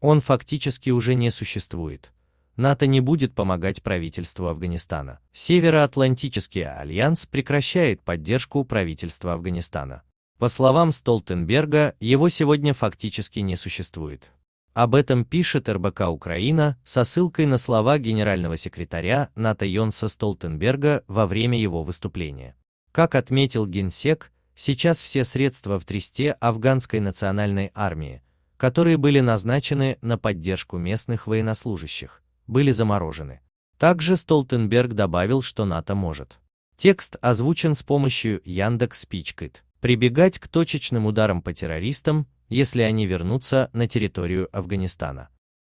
Он фактически уже не существует. НАТО не будет помогать правительству Афганистана. Североатлантический альянс прекращает поддержку правительства Афганистана. По словам Столтенберга, его сегодня фактически не существует. Об этом пишет РБК Украина со ссылкой на слова генерального секретаря НАТО Йонса Столтенберга во время его выступления. Как отметил генсек, сейчас все средства в тресте афганской национальной армии, которые были назначены на поддержку местных военнослужащих, были заморожены. Также Столтенберг добавил, что НАТО может. Текст озвучен с помощью Яндекс Спичкит. Прибегать к точечным ударам по террористам, если они вернутся на территорию Афганистана.